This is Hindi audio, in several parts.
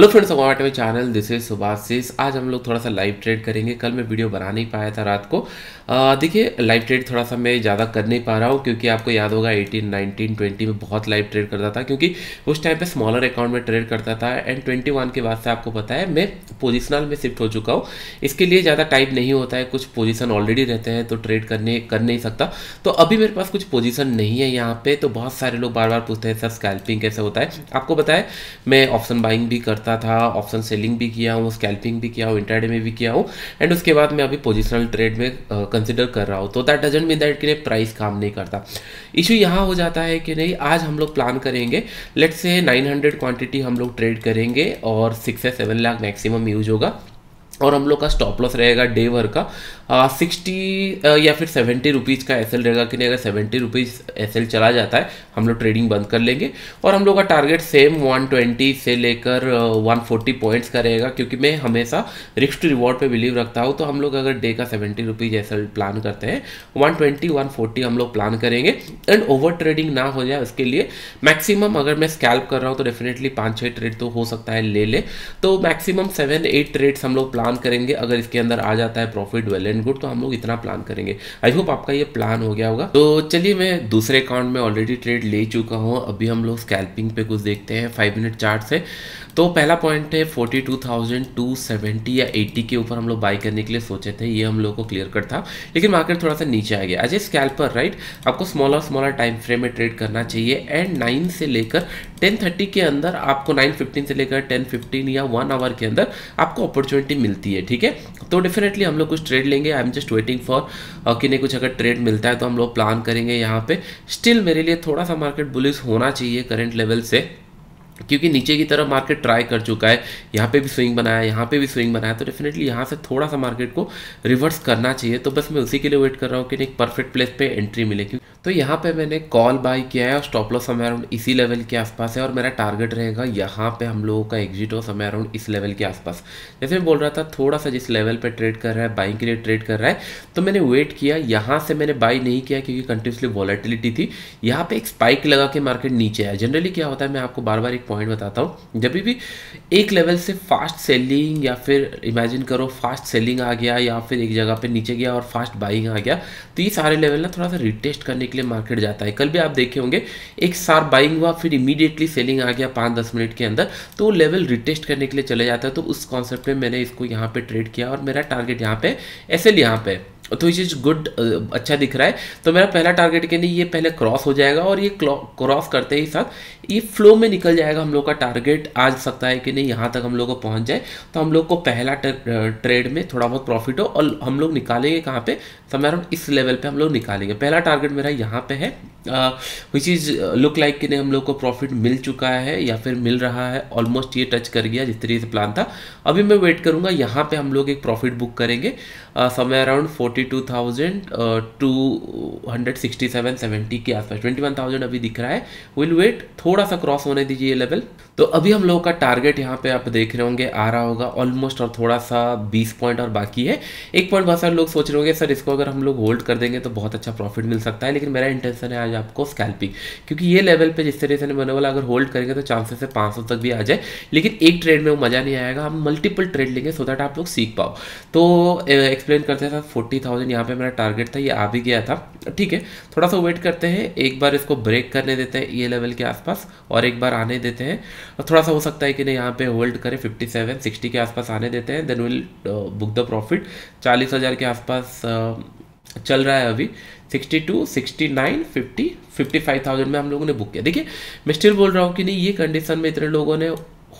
हेलो फ्रेंड्स हमारे चैनल दिस इज सुभाषिस आज हम लोग थोड़ा सा लाइव ट्रेड करेंगे कल मैं वीडियो बना नहीं पाया था रात को देखिए लाइव ट्रेड थोड़ा सा मैं ज़्यादा कर नहीं पा रहा हूँ क्योंकि आपको याद होगा 18 19 20 में बहुत लाइव ट्रेड करता था क्योंकि उस टाइम पे स्मॉलर अकाउंट में ट्रेड करता था एंड ट्वेंटी के बाद से आपको पता है मैं पोजिशनल में शिफ्ट हो चुका हूँ इसके लिए ज़्यादा टाइप नहीं होता है कुछ पोजिशन ऑलरेडी रहते हैं तो ट्रेड करने कर नहीं सकता तो अभी मेरे पास कुछ पोजिशन नहीं है यहाँ पर तो बहुत सारे लोग बार बार पूछते हैं सर स्कैल्पिंग कैसे होता है आपको बताया मैं ऑप्शन बाइंग भी करता करता था ऑप्शन सेलिंग भी किया हूँ स्कैल्पिंग भी किया हूँ इंटरडे में भी किया हूँ एंड उसके बाद मैं अभी पोजिशनल ट्रेड में कंसिडर कर रहा हूँ तो दैट डजेंट मीन दैट के प्राइस काम नहीं करता इशू यहाँ हो जाता है कि नहीं आज हम लोग प्लान करेंगे लेट से 900 क्वांटिटी हम लोग ट्रेड करेंगे और सिक्स या सेवन लाख मैक्सिमम यूज होगा और हम लोग का स्टॉप लॉस रहेगा डे भर का सिक्सटी या फिर सेवेंटी रुपीज़ का एस रहेगा कि नहीं अगर सेवेंटी रुपीज़ एस चला जाता है हम लोग ट्रेडिंग बंद कर लेंगे और हम लोग का टारगेट सेम वन ट्वेंटी से लेकर वन फोर्टी पॉइंट्स का रहेगा क्योंकि मैं हमेशा रिक्स टू रिवॉर्ड पे बिलीव रखता हूँ तो हम लोग अगर डे का सेवेंटी रुपीज़ एस प्लान करते हैं वन ट्वेंटी वन फोर्टी हम लोग प्लान करेंगे एंड ओवर ट्रेडिंग ना हो जाए उसके लिए मैक्सिमम अगर मैं स्कैल्प कर रहा हूँ तो डेफिनेटली पाँच छः ट्रेड तो हो सकता है ले ले तो मैक्सिमम सेवन एट ट्रेड्स हम लोग प्लान प्लान करेंगे अगर इसके अंदर आ जाता है प्रॉफिट वेल एंड गुड तो हम लोग इतना प्लान करेंगे आई होप आपका ये प्लान हो गया होगा तो चलिए मैं दूसरे अकाउंट में ऑलरेडी ट्रेड ले चुका हूँ अभी हम लोग स्कैल्पिंग पे कुछ देखते हैं फाइव मिनट चार्ट से तो पहला पॉइंट है 42,270 या 80 के ऊपर हम लोग बाई करने के लिए सोचे थे ये हम लोग को क्लियर कट था लेकिन मार्केट थोड़ा सा नीचे आ गया अजय स्कैल्पर राइट आपको स्मॉलर स्मॉलर टाइम फ्रेम में ट्रेड करना चाहिए एंड नाइन से लेकर टेन थर्टी के अंदर आपको नाइन फिफ्टीन से लेकर टेन फिफ्टीन या वन आवर के अंदर आपको अपॉर्चुनिटी मिलती है ठीक है तो डेफिनेटली हम लोग कुछ ट्रेड लेंगे I am just waiting for कि नहीं कुछ अगर ट्रेड मिलता है तो हम लोग प्लान करेंगे यहाँ पे स्टिल मेरे लिए थोड़ा सा मार्केट बुलिस होना चाहिए करेंट लेवल से क्योंकि नीचे की तरफ मार्केट ट्राई कर चुका है यहाँ पे भी स्विंग बनाया यहाँ पे भी स्विंग बनाया तो डेफिनेटली यहाँ से थोड़ा सा मार्केट को रिवर्स करना चाहिए तो बस मैं उसी के लिए वेट कर रहा हूँ कि एक परफेक्ट प्लेस पे एंट्री मिले क्योंकि तो यहाँ पे मैंने कॉल बाय किया है और स्टॉप लॉस समय अराउंड इसी लेवल के आसपास है और मेरा टारगेट रहेगा यहाँ पे हम लोगों का एग्जिट हो समय अराउंड इस लेवल के आसपास जैसे मैं बोल रहा था थोड़ा सा जिस लेवल पे ट्रेड कर रहा है बाइंग के लिए ट्रेड कर रहा है तो मैंने वेट किया यहाँ से मैंने बाई नहीं किया क्योंकि कंटिन्यूसली वॉलेटिलिटी थी यहाँ पर एक स्पाइक लगा के मार्केट नीचे आया जनरली क्या होता है मैं आपको बार बार एक पॉइंट बताता हूँ जब भी एक लेवल से फास्ट सेलिंग या फिर इमेजिन करो फास्ट सेलिंग आ गया या फिर एक जगह पर नीचे गया और फास्ट बाइंग आ गया तो ये सारे लेवल ना थोड़ा सा रिटेस्ट करने के लिए मार्केट जाता है कल भी आप देखे होंगे एक सार बाइंग हुआ फिर इमीडिएटली सेलिंग आ गया पाँच दस मिनट के अंदर तो लेवल रिटेस्ट करने के लिए चले जाता है तो उस कॉन्सेप्ट में मैंने इसको यहाँ पर ट्रेड किया और मेरा टारगेट यहाँ पे एस एल यहाँ पे तो इस चीज गुड अच्छा दिख रहा है तो मेरा पहला टारगेट के लिए ये पहले क्रॉस हो जाएगा और ये क्रॉस करते ही साथ ये फ्लो में निकल जाएगा हम लोग का टारगेट आ सकता है कि नहीं यहाँ तक हम लोग को पहुँच जाए तो हम लोग को पहला ट्रेड में थोड़ा बहुत प्रॉफिट हो और हम लोग निकालेंगे कहाँ पे समय अराउंड इस लेवल पे हम लोग निकालेंगे पहला टारगेट मेरा यहाँ पे है विच इज़ लुक लाइक कि नहीं हम लोग को प्रॉफिट मिल चुका है या फिर मिल रहा है ऑलमोस्ट ये टच कर गया जिस तरीके से प्लान था अभी मैं वेट करूँगा यहाँ पे हम लोग एक प्रॉफिट बुक करेंगे समय अराउंड फोर्टी ट्वेंटी uh, के आसपास 21,000 अभी दिख रहा है विल वेट थोड़ा सा क्रॉस होने दीजिए ये लेवल तो अभी हम लोगों का टारगेट यहाँ पे आप देख रहे होंगे आ रहा होगा ऑलमोस्ट और थोड़ा सा 20 पॉइंट और बाकी है एक पॉइंट बहुत सारे लोग सोच रहे होंगे सर इसको अगर हम लोग होल्ड कर देंगे तो बहुत अच्छा प्रॉफिट मिल सकता है लेकिन मेरा इंटेंशन है आज आपको स्कैल्पिंग क्योंकि ये लेवल पर जिस तरह से मैंने बोला अगर होल्ड करेंगे तो चांसेस है पाँच तक भी आ जाए लेकिन एक ट्रेड में वो मज़ा नहीं आएगा हम मल्टीपल ट्रेड लेंगे सो दैट आप लोग सीख पाओ तो एक्सप्लेन करते हैं सर फोर्टी थाउजेंड यहाँ पे मेरा टारगेट था ये आ भी गया था ठीक है थोड़ा सा वेट करते हैं एक बार इसको ब्रेक करने देते हैं ये लेवल के आसपास और एक बार आने देते हैं और थोड़ा सा हो सकता है कि नहीं यहाँ पे होल्ड करें 57 60 के आसपास आने देते हैं then will book the profit चालीस हज़ार के आसपास uh, चल रहा है अभी 62, 69, 50, 55,000 में हम लोगों ने बुक किया देखिए मैं स्टिल बोल रहा हूँ कि नहीं ये कंडीशन में इतने लोगों ने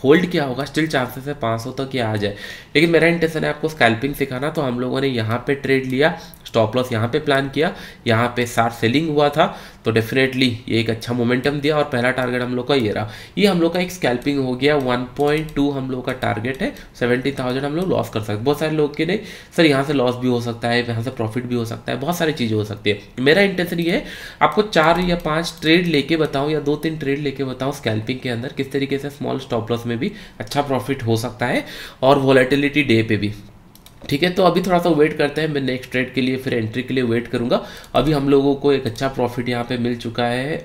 होल्ड किया होगा स्टिल चांसेस है पाँच सौ तक ये आ जाए लेकिन मेरा इंटेंशन है आपको स्कैल्पिंग सिखाना तो हम लोगों ने यहाँ पे ट्रेड लिया स्टॉप लॉस यहाँ पे प्लान किया यहाँ पे सार सेलिंग हुआ था तो डेफिनेटली ये एक अच्छा मोमेंटम दिया और पहला टारगेट हम लोग का ये रहा ये हम लोग का एक स्कैल्पिंग हो गया 1.2 हम लोग का टारगेट है 70,000 हम लोग लॉस कर सकते हैं बहुत सारे लोग के लिए सर यहाँ से लॉस भी हो सकता है यहाँ से प्रॉफिट भी हो सकता है बहुत सारी चीज़ें हो सकती है मेरा इंटेंशन ये है आपको चार या पाँच ट्रेड लेके बताऊँ या दो तीन ट्रेड लेके बताऊँ स्कैल्पिंग के अंदर किस तरीके से स्मॉल स्टॉप लॉस में भी अच्छा प्रॉफिट हो सकता है और वॉलेटिलिटी डे पे भी ठीक है तो अभी थोड़ा सा वेट करते हैं मैं नेक्स्ट ट्रेड के लिए फिर एंट्री के लिए वेट करूंगा अभी हम लोगों को एक अच्छा प्रॉफिट यहाँ पे मिल चुका है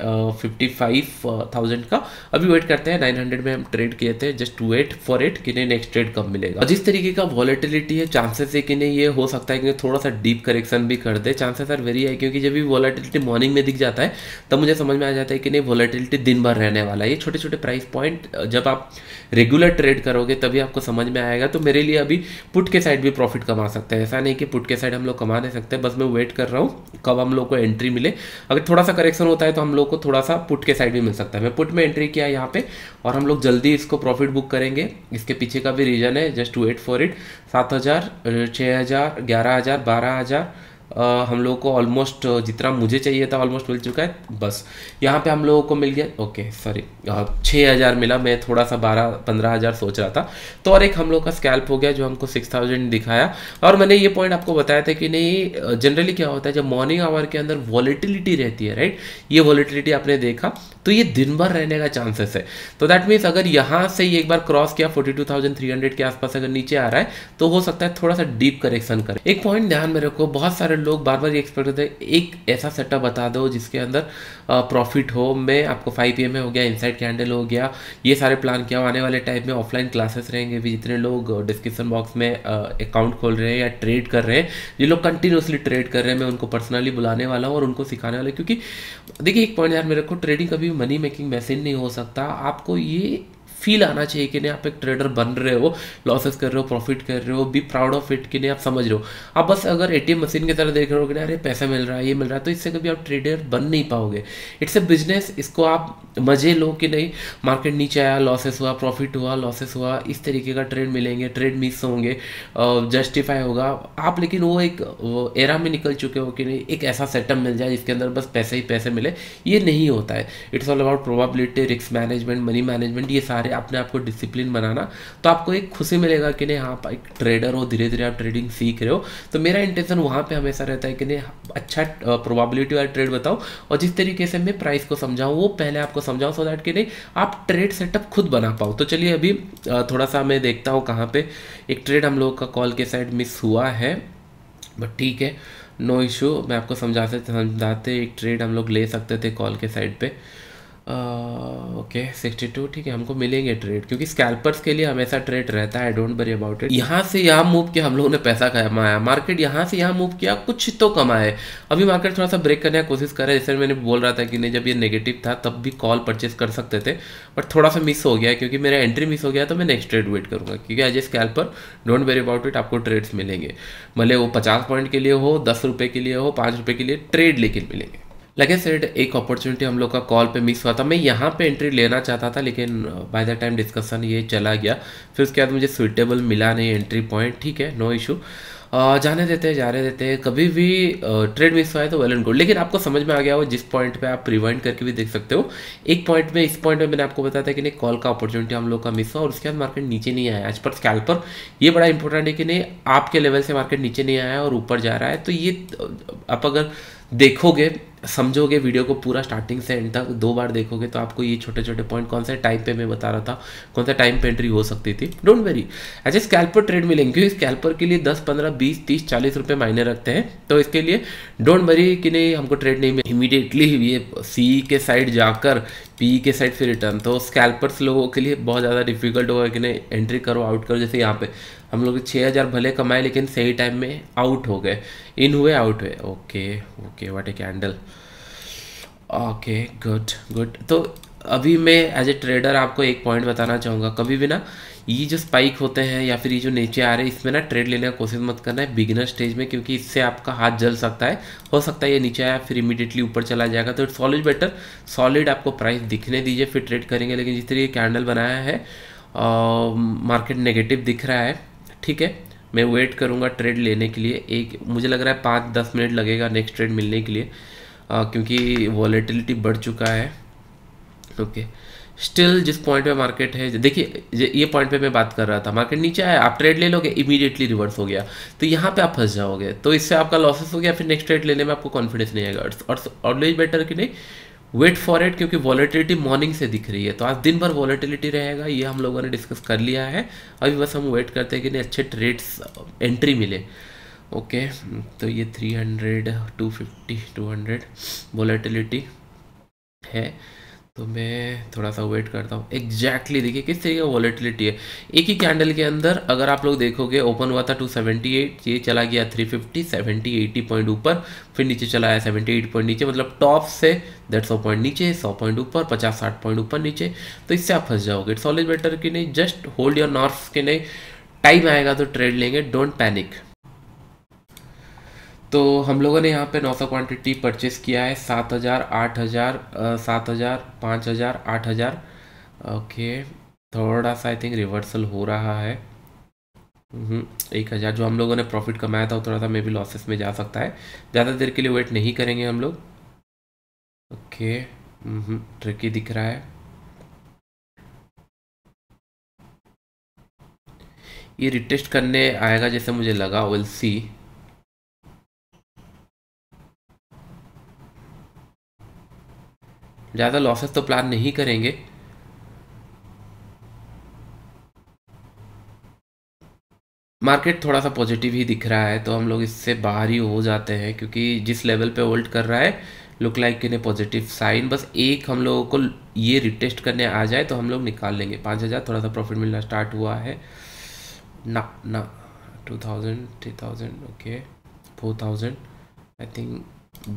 फिफ्टी फाइव थाउजेंड का अभी वेट करते हैं नाइन हंड्रेड में हम ट्रेड किए थे just two eight four eight नहीं नेक्स्ट ट्रेड कब मिलेगा जिस तरीके का वॉलेटिलिटी है चांसेस है कि नहीं ये हो सकता है कि थोड़ा सा डीप करेक्शन भी कर दे चांसेस आर वेरी है क्योंकि जब भी वॉलेटिलिटी मॉर्निंग में दिख जाता है तब मुझे समझ में आ जाता है कि नहीं वॉलेटिलिटी दिन भर रहने वाला है ये छोटे छोटे प्राइस पॉइंट जब आप रेगुलर ट्रेड करोगे तभी आपको समझ में आएगा तो मेरे लिए अभी पुट के साइड भी प्रॉफिट प्रॉफिट कमा सकते हैं ऐसा नहीं कि पुट के साइड हम लोग कमा नहीं सकते बस मैं वेट कर रहा हूँ कब हम लोग को एंट्री मिले अगर थोड़ा सा करेक्शन होता है तो हम लोग को थोड़ा सा पुट के साइड भी मिल सकता है मैं पुट में एंट्री किया यहाँ पे और हम लोग जल्दी इसको प्रॉफिट बुक करेंगे इसके पीछे का भी रीजन है जस्ट वेट फॉर इट सात हज़ार छः हज़ार ग्यारह हज़ार बारह हज़ार आ, हम लोगों को ऑलमोस्ट जितना मुझे चाहिए था ऑलमोस्ट मिल चुका है बस यहाँ पे हम लोगों को मिल गया ओके सॉरी छः हज़ार मिला मैं थोड़ा सा बारह पंद्रह हज़ार सोच रहा था तो और एक हम लोग का स्कैल्प हो गया जो हमको सिक्स थाउजेंड दिखाया और मैंने ये पॉइंट आपको बताया था कि नहीं जनरली क्या होता है जब मॉर्निंग आवर के अंदर वॉलीटिलिटी रहती है राइट ये वॉलीटिलिटी आपने देखा तो ये दिन भर रहने का चांसेस है तो दैट मीन्स अगर यहाँ से ये एक बार क्रॉस किया forty two thousand three hundred के आसपास अगर नीचे आ रहा है तो हो सकता है थोड़ा सा डीप करेक्शन करे एक पॉइंट ध्यान में रखो बहुत सारे स्टैंडर्ड लोग बार बार ये एक्सपेक्ट करते हैं एक ऐसा सेटअप बता दो जिसके अंदर प्रॉफिट हो मैं आपको फाइव पी में हो गया इनसाइड कैंडल हो गया ये सारे प्लान किया आने वाले टाइम में ऑफलाइन क्लासेस रहेंगे भी जितने लोग डिस्क्रिप्शन बॉक्स में अकाउंट खोल रहे हैं या ट्रेड कर रहे हैं ये लोग कंटिन्यूसली ट्रेड कर रहे हैं मैं उनको पर्सनली बुलाने वाला हूँ और उनको सिखाने वाला क्योंकि देखिए एक पॉइंट यार मेरे को ट्रेडिंग कभी मनी मेकिंग मैसेज नहीं हो सकता आपको ये फील आना चाहिए कि नहीं आप एक ट्रेडर बन रहे हो लॉसेस कर रहे हो प्रॉफिट कर रहे हो बी प्राउड ऑफ इट कि नहीं आप समझ रहे हो आप बस अगर ए मशीन की तरह देख रहे हो कि अरे पैसा मिल रहा है ये मिल रहा है तो इससे कभी आप ट्रेडर बन नहीं पाओगे इट्स ए बिजनेस इसको आप मजे लो कि नहीं मार्केट नीचे आया लॉसेस हुआ प्रॉफिट हुआ लॉसेस हुआ इस तरीके का ट्रेड मिलेंगे ट्रेड मिस होंगे जस्टिफाई होगा आप लेकिन वो एक एरा में निकल चुके हो कि नहीं एक ऐसा सेटअप मिल जाए जिसके अंदर बस पैसे ही पैसे मिले ये नहीं होता है it's all about probability risk management money management ये सारे अपने अपने आप को डिसिप्लिन बनाना तो आपको एक खुशी मिलेगा कि नहीं हाँ, आप एक ट्रेडर हो धीरे धीरे आप ट्रेडिंग सीख रहे हो तो मेरा इंटेंशन वहाँ पर हमेशा रहता है कि नहीं अच्छा प्रोबेबिलिटी वाला ट्रेड बताओ और जिस तरीके से मैं प्राइस को समझाऊँ वो पहले आपको समझाऊँ सो दैट कि नहीं आप ट्रेड सेटअप खुद बना पाओ तो चलिए अभी थोड़ा सा मैं देखता हूँ कहाँ पर एक ट्रेड हम लोग का कॉल के साइड मिस हुआ है बट ठीक है नो no इशू मैं आपको समझाते समझाते एक ट्रेड हम लोग ले सकते थे कॉल के साइड पे ओके सिक्सटी टू ठीक है हमको मिलेंगे ट्रेड क्योंकि स्कैल्पर्स के लिए हमेशा ट्रेड रहता है डोंट वरी अबाउट इट यहाँ से यहाँ मूव किया हम लोगों ने पैसा कमाया मार्केट यहाँ से यहाँ मूव किया कुछ तो कमाए अभी मार्केट थोड़ा सा ब्रेक करने की कोशिश कर रहा है जैसे मैंने बोल रहा था कि नहीं जब ये नेगेटिव था तब भी कॉल परचेस कर सकते थे बट थोड़ा सा मिस हो गया क्योंकि मेरा एंट्री मिस हो गया तो मैं नेक्स्ट ट्रेड वेट करूँगा क्योंकि as a scalper don't worry about it आपको ट्रेड्स मिलेंगे भले वो पचास पॉइंट के लिए हो दस रुपये के लिए हो पाँच रुपये के लिए ट्रेड लेकिन मिलेंगे लगे सेड एक अपॉर्चुनिटी हम लोग का कॉल पे मिस हुआ था मैं यहाँ पे एंट्री लेना चाहता था लेकिन बाय द टाइम डिस्कशन ये चला गया फिर उसके बाद मुझे सुइटेबल मिला नहीं एंट्री पॉइंट ठीक है नो इशू uh, जाने देते हैं जाने देते हैं कभी भी ट्रेड uh, मिस हुआ है तो वेल एंड गुड लेकिन आपको समझ में आ गया हो जिस पॉइंट पे आप रिवाइंड करके भी देख सकते हो एक पॉइंट में इस पॉइंट में मैंने आपको बताया था कि नहीं कॉल का अपॉर्चुनिटी हम लोग का मिस हुआ और उसके बाद मार्केट नीचे नहीं आया एज पर स्कैल पर ये बड़ा इंपॉर्टेंट है कि नहीं आपके लेवल से मार्केट नीचे नहीं आया और ऊपर जा रहा है तो ये uh, आप अगर देखोगे समझोगे वीडियो को पूरा स्टार्टिंग से एंड तक दो बार देखोगे तो आपको ये छोटे छोटे पॉइंट कौन सा टाइम पे मैं बता रहा था कौन सा टाइम पे एंट्री हो सकती थी don't worry a scalper trade मिलेंगे क्योंकि स्कैल्पर के लिए दस पंद्रह बीस तीस चालीस रुपये मायने रखते हैं तो इसके लिए डोंट वरी कि नहीं हमको ट्रेड नहीं मिले इमीडिएटली ये सी के साइड जाकर पी के साइड से रिटर्न तो स्कैल्पर्स लोगों के लिए बहुत ज़्यादा डिफिकल्ट होगा कि नहीं एंट्री करो आउट करो जैसे यहाँ पे हम लोग छः हज़ार भले कमाए लेकिन सही टाइम में आउट हो गए इन हुए आउट हुए okay okay what a candle okay good good तो अभी मैं एज ए ट्रेडर आपको एक पॉइंट बताना चाहूँगा कभी भी ना ये जो स्पाइक होते हैं या फिर ये जो नीचे आ रहे हैं इसमें ना ट्रेड लेने का कोशिश मत करना है बिगिनर स्टेज में क्योंकि इससे आपका हाथ जल सकता है हो सकता है ये नीचे आया फिर इमीडिएटली ऊपर चला जाएगा तो इट्स ऑलवेज बेटर सॉलिड आपको प्राइस दिखने दीजिए फिर ट्रेड करेंगे लेकिन जिस तरह ये कैंडल बनाया है मार्केट नेगेटिव दिख रहा है ठीक है मैं वेट करूँगा ट्रेड लेने के लिए एक मुझे लग रहा है पाँच दस मिनट लगेगा नेक्स्ट ट्रेड मिलने के लिए क्योंकि वॉलेटिलिटी बढ़ चुका है ओके okay. स्टिल जिस पॉइंट पे मार्केट है देखिए ये पॉइंट पे मैं बात कर रहा था मार्केट नीचे आया आप ट्रेड ले लोगे इमीडिएटली रिवर्स हो गया तो यहाँ पे आप फंस जाओगे तो इससे आपका लॉसेस हो गया फिर नेक्स्ट ट्रेड लेने में आपको कॉन्फिडेंस नहीं आएगा और ऑलवेज बेटर कि नहीं वेट फॉर इट क्योंकि वॉलेटिलिटी मॉर्निंग से दिख रही है तो आज दिन भर वॉलेटिलिटी रहेगा ये हम लोगों ने डिस्कस कर लिया है अभी बस हम वेट करते हैं कि नहीं अच्छे ट्रेड्स एंट्री मिले ओके तो ये 300 250 200 वॉलेटिलिटी है तो मैं थोड़ा सा वेट करता हूँ एग्जैक्टली देखिए किस तरीके का वॉलेटिलिटी है एक ही कैंडल के अंदर अगर आप लोग देखोगे ओपन हुआ था 278 ये चला गया 350 70 80 पॉइंट ऊपर फिर नीचे चला आया 78 पॉइंट नीचे मतलब टॉप से डेढ़ सौ पॉइंट नीचे सौ पॉइंट ऊपर पचास साठ पॉइंट ऊपर नीचे तो इससे आप फंस जाओगे इट्स ऑलवेज बेटर कि नहीं जस्ट होल्ड योर नॉर्थ के नहीं टाइम आएगा तो ट्रेड लेंगे डोंट पैनिक तो हम लोगों ने यहाँ पे 900 क्वांटिटी परचेस किया है 7000 8000 7000 5000 8000 ओके थोड़ा सा आई थिंक रिवर्सल हो रहा है हम्म, एक हज़ार जो हम लोगों ने प्रॉफिट कमाया था वो थोड़ा सा मे बी लॉसेस में जा सकता है ज़्यादा देर के लिए वेट नहीं करेंगे हम लोग ओके ट्रिकी हम्म, दिख रहा है ये रिटेस्ट करने आएगा जैसे मुझे लगा विल सी ज़्यादा लॉसेस तो प्लान नहीं करेंगे मार्केट थोड़ा सा पॉजिटिव ही दिख रहा है तो हम लोग इससे बाहर ही हो जाते हैं क्योंकि जिस लेवल पे होल्ड कर रहा है look like in a positive sign बस एक हम लोगों को ये रिटेस्ट करने आ जाए तो हम लोग निकाल लेंगे पाँच हज़ार थोड़ा सा प्रॉफिट मिलना स्टार्ट हुआ है ना ना two thousand three thousand okay four thousand I think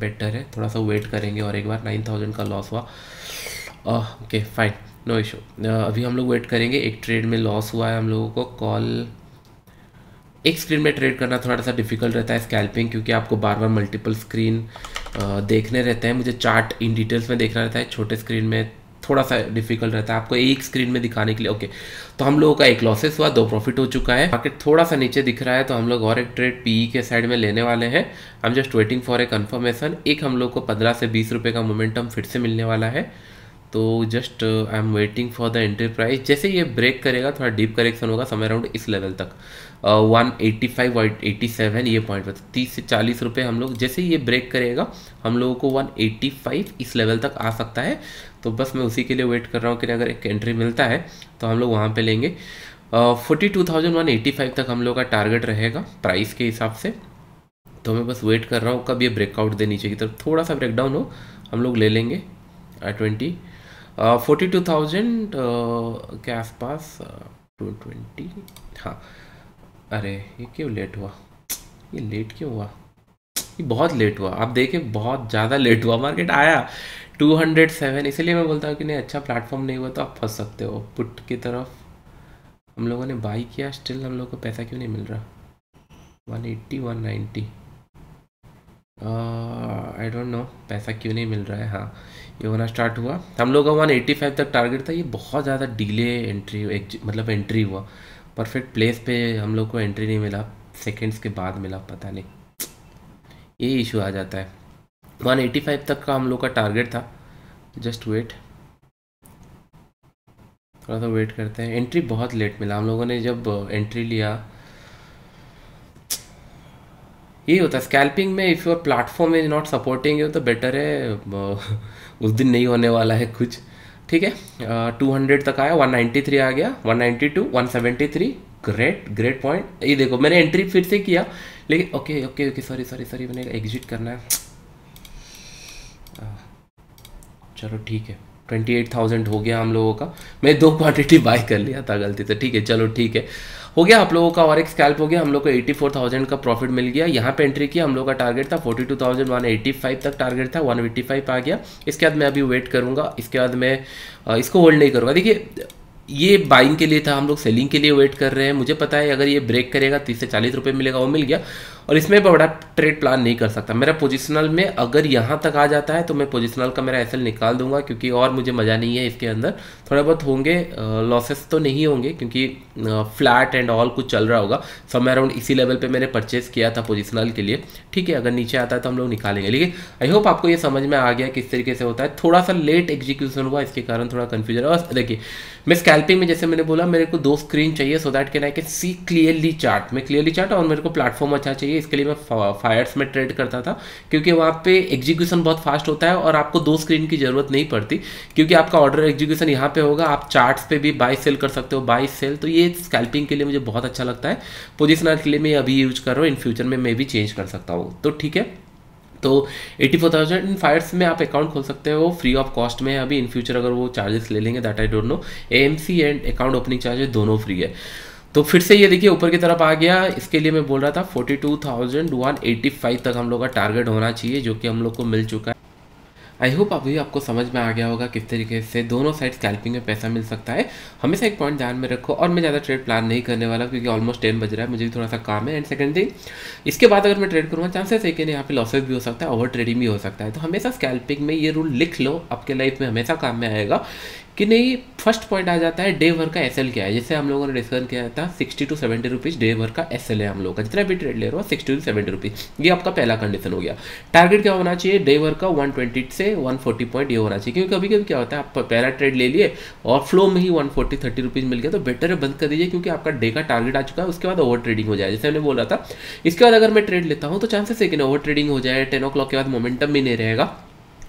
better है थोड़ा सा वेट करेंगे और एक बार नाइन थाउजेंड का लॉस हुआ ओके फाइन नो इशू अभी हम लोग वेट करेंगे एक ट्रेड में लॉस हुआ है हम लोगों को कॉल एक स्क्रीन में ट्रेड करना थोड़ा सा डिफिकल्ट रहता है स्कैल्पिंग क्योंकि आपको बार बार मल्टीपल स्क्रीन देखने रहते हैं मुझे चार्ट इन डिटेल्स में देखना रहता है छोटे स्क्रीन में थोड़ा सा डिफिकल्ट रहता है आपको एक स्क्रीन में दिखाने के लिए ओके तो हम लोगों का एक लॉसेस हुआ दो प्रॉफिट हो चुका है मार्केट थोड़ा सा नीचे दिख रहा है तो हम लोग और एक ट्रेड पीई e के साइड में लेने वाले हैं I am just waiting for a confirmation एक हम लोग को पंद्रह से बीस रुपये का मोमेंटम फिर से मिलने वाला है तो just I am waiting for the enterprise जैसे ये ब्रेक करेगा थोड़ा डीप करेक्शन होगा समय अराउंड इस लेवल तक one eighty five eighty seven ये पॉइंट पर तीस से चालीस रुपये हम लोग जैसे ये ब्रेक करेगा हम लोगों को वन एट्टी फाइव इस लेवल तक आ सकता है तो बस मैं उसी के लिए वेट कर रहा हूँ कि अगर एक एंट्री मिलता है तो हम लोग वहाँ पर लेंगे forty two thousand one eighty five तक हम लोग का टारगेट रहेगा प्राइस के हिसाब से तो मैं बस वेट कर रहा हूँ कब ये ब्रेकआउट देनी चाहिए तो थोड़ा सा ब्रेकडाउन हो हम लोग ले लेंगे twenty uh, forty two thousand के आसपास टू uh, ट्वेंटी हाँ अरे ये क्यों लेट हुआ ये लेट क्यों हुआ ये बहुत लेट हुआ आप देखें बहुत ज़्यादा लेट हुआ मार्केट आया 207 इसलिए मैं बोलता हूँ कि नहीं अच्छा प्लेटफॉर्म नहीं हुआ तो आप फंस सकते हो पुट की तरफ हम लोगों ने बाई किया स्टिल हम लोग को पैसा क्यों नहीं मिल रहा 180 190 आई डोंट नो पैसा क्यों नहीं मिल रहा है हाँ ये होना स्टार्ट हुआ हम लोग का वन एट्टी फाइव तक टारगेट था ये बहुत ज़्यादा डिले एंट्री मतलब एंट्री हुआ परफेक्ट प्लेस पे हम लोग को एंट्री नहीं मिला सेकेंड्स के बाद मिला पता नहीं ये इशू आ जाता है वन एटी फाइव तक का हम लोग का टारगेट था जस्ट वेट थोड़ा सा वेट करते हैं एंट्री बहुत लेट मिला हम लोगों ने जब एंट्री लिया यही होता है स्कैल्पिंग में if your platform is not supporting you तो बेटर है उस दिन नहीं होने वाला है कुछ ठीक है टू हंड्रेड तक आया वन नाइन्टी थ्री आ गया one ninety two one seventy three great great point ये देखो मैंने एंट्री फिर से किया लेकिन okay okay okay sorry sorry sorry मैंने एग्जिट करना है चलो ठीक है ट्वेंटी एट थाउजेंड हो गया हम लोगों का मैं दो क्वांटिटी बाय कर लिया था गलती से ठीक है चलो ठीक है हो गया आप लोगों का और एक स्कैल्प हो गया हम लोग को 84,000 का प्रॉफिट मिल गया यहाँ पे एंट्री किया हम लोग का टारगेट था 42,185 तक टारगेट था 185 आ गया इसके बाद मैं अभी वेट करूंगा इसके बाद मैं इसको होल्ड नहीं करूँगा देखिए ये बाइंग के लिए था हम लोग सेलिंग के लिए वेट कर रहे हैं मुझे पता है अगर ये ब्रेक करेगा तीस से चालीस रुपये मिलेगा वो मिल गया और इसमें बड़ा ट्रेड प्लान नहीं कर सकता मेरा पोजिशनल में अगर यहाँ तक आ जाता है तो मैं पोजिशनल का मेरा एस निकाल दूंगा क्योंकि और मुझे मज़ा नहीं है इसके अंदर थोड़ा बहुत होंगे लॉसेस तो नहीं होंगे क्योंकि फ्लैट एंड ऑल कुछ चल रहा होगा समय अराउंड इसी लेवल पर मैंने परचेस किया था पोजिशनल के लिए ठीक है अगर नीचे आता है तो हम लोग निकालेंगे लेकिन आई होप आपको ये समझ में आ गया किस तरीके से होता है थोड़ा सा लेट एग्जीक्यूशन हुआ इसके कारण थोड़ा कन्फ्यूजन और देखिए मैं स्कैल्पिंग में जैसे मैंने बोला मेरे को दो स्क्रीन चाहिए so that can I can see clearly chart मैं क्लियरली चार्ट और मेरे को प्लेटफॉर्म अच्छा चाहिए चाहिए इसके लिए मैं फायर्स में ट्रेड करता था क्योंकि वहाँ पे एग्जीक्यूशन बहुत फास्ट होता है और आपको दो स्क्रीन की ज़रूरत नहीं पड़ती क्योंकि आपका ऑर्डर एग्जीक्यूशन यहाँ पे होगा आप चार्ट्स पे भी बाई सेल कर सकते हो बाई सेल तो ये स्कैल्पिंग के लिए मुझे बहुत अच्छा लगता है पोजिशनर के लिए मैं अभी यूज कर रहा हूँ इन फ्यूचर में मैं भी चेंज कर सकता हूँ तो ठीक है तो 84,000 इन फायर्स में आप अकाउंट खोल सकते हो फ्री ऑफ कॉस्ट में अभी इन फ्यूचर अगर वो चार्जेस ले लेंगे that I don't know AMC and account opening charges दोनों फ्री है तो फिर से ये देखिए ऊपर की तरफ आ गया इसके लिए मैं बोल रहा था forty two thousand one eighty five तक हम लोग का टारगेट होना चाहिए जो कि हम लोग को मिल चुका है आई होप अभी आपको समझ में आ गया होगा किस तरीके से दोनों साइड स्कैल्पिंग में पैसा मिल सकता है हमेशा एक पॉइंट ध्यान में रखो और मैं ज़्यादा ट्रेड प्लान नहीं करने वाला क्योंकि ऑलमोस्ट टेन बज रहा है मुझे भी थोड़ा सा काम है एंड सेकंड थिंग इसके बाद अगर मैं ट्रेड करूँगा चांसेस है कि यहाँ पे लॉसेज भी हो सकता है ओवर ट्रेडिंग भी हो सकता है तो हमेशा स्कैल्पिंग में ये रूल लिख लो आपके लाइफ में हमेशा काम में आएगा कि नहीं फर्स्ट पॉइंट आ जाता है डे भर का एस क्या है जैसे हम लोगों ने डिस्कस किया था sixty two seventy rupees day भर का एस है हम लोग का जितना भी ट्रेड ले रहे हो सिक्सटी टू सेवेंटी रुपीज़ ये आपका पहला कंडीशन हो गया टारगेट क्या होना चाहिए डे भर का वन ट्वेंटी से वन फोर्टी पॉइंट ये होना चाहिए क्योंकि कभी कभी क्या होता है आप पहला ट्रेड ले लिए और फ्लो में ही वन फोर्टी थर्टी रुपीज़ मिल गया तो बेटर है बंद कर दीजिए क्योंकि आपका डे का टारगेट आ चुका है उसके बाद ओवर ट्रेडिंग हो जाए जैसे मैंने बोला था इसके बाद अगर मैं ट्रेड लेता हूँ तो चांसेस है कि ना ओवर ट्रेडिंग हो जाए टेन ओ के बाद मोमेंटम भी नहीं रहेगा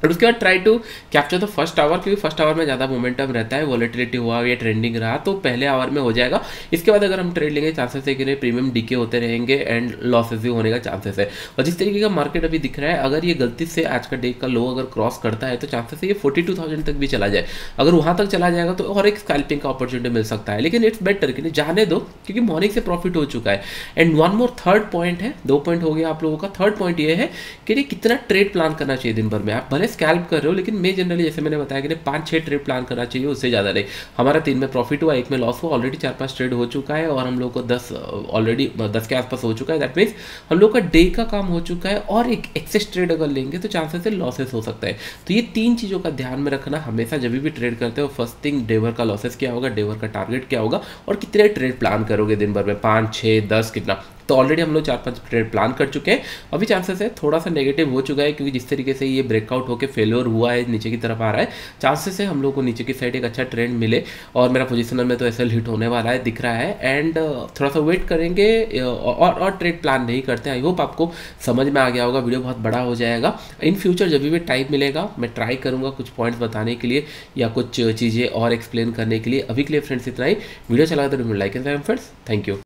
और उसके बाद try to capture the first hour क्योंकि फर्स्ट आवर में ज़्यादा मोमेंटम रहता है वॉलेटिलिटी हुआ या ट्रेंडिंग रहा तो पहले आवर में हो जाएगा इसके बाद अगर हम ट्रेड लेंगे चांसेस है कि नहीं प्रीमियम डीके होते रहेंगे एंड लॉसेज भी होने का चांसेस है और जिस तरीके का मार्केट अभी दिख रहा है अगर ये गलती से आज का डे का लो अगर क्रॉस करता है तो चांसेस है ये फोर्टी टू थाउजेंड तक भी चला जाए अगर वहाँ तक चला जाएगा तो और एक स्कैल्पिंग का अपॉर्चुनिटी मिल सकता है लेकिन इट्स बेटर कि नहीं जाने दो क्योंकि मॉर्निंग से प्रॉफिट हो चुका है and one more third point है दो पॉइंट हो गया आप लोगों का थर्ड पॉइंट ये है कि नहीं कितना ट्रेड प्लान करना चाहिए दिन भर में आप भले स्कैल्प कर रहे हो लेकिन मैं जनरली जैसे मैंने बताया कि नहीं पाँच छः ट्रेड प्लान करना चाहिए उससे ज़्यादा नहीं हमारा तीन में प्रॉफिट हुआ एक में लॉस हुआ ऑलरेडी चार पांच ट्रेड हो चुका है और हम लोग को दस ऑलरेडी uh, uh, दस के आसपास हो चुका है दैट मीन्स हम लोग का डे का काम हो चुका है और एक एक्सेस ट्रेड अगर लेंगे तो चांसेस है लॉसेस हो सकता है तो ये तीन चीज़ों का ध्यान में रखना हमेशा जब भी ट्रेड करते हो फर्स्ट थिंग डेवर का लॉसेस क्या होगा डेवर का टारगेट क्या होगा और कितने ट्रेड प्लान करोगे दिन भर में पाँच छः दस कितना तो ऑलरेडी हम लोग चार पांच ट्रेड प्लान कर चुके हैं अभी चांसेस है थोड़ा सा नेगेटिव हो चुका है क्योंकि जिस तरीके से ये ब्रेकआउट होकर फेलोर हुआ है नीचे की तरफ आ रहा है चांसेस है हम लोग को नीचे की साइड एक अच्छा ट्रेंड मिले और मेरा पोजिशनल में तो ऐसा हिट होने वाला है दिख रहा है एंड थोड़ा सा वेट करेंगे और और ट्रेड प्लान नहीं करते आई होप आपको समझ में आ गया होगा वीडियो बहुत बड़ा हो जाएगा इन फ्यूचर जब भी टाइम मिलेगा मैं ट्राई करूँगा कुछ पॉइंट्स बताने के लिए या कुछ चीज़ें और एक्सप्लेन करने के लिए अभी के लिए फ्रेंड्स इतना ही वीडियो चला अच्छा तो like and friends thank you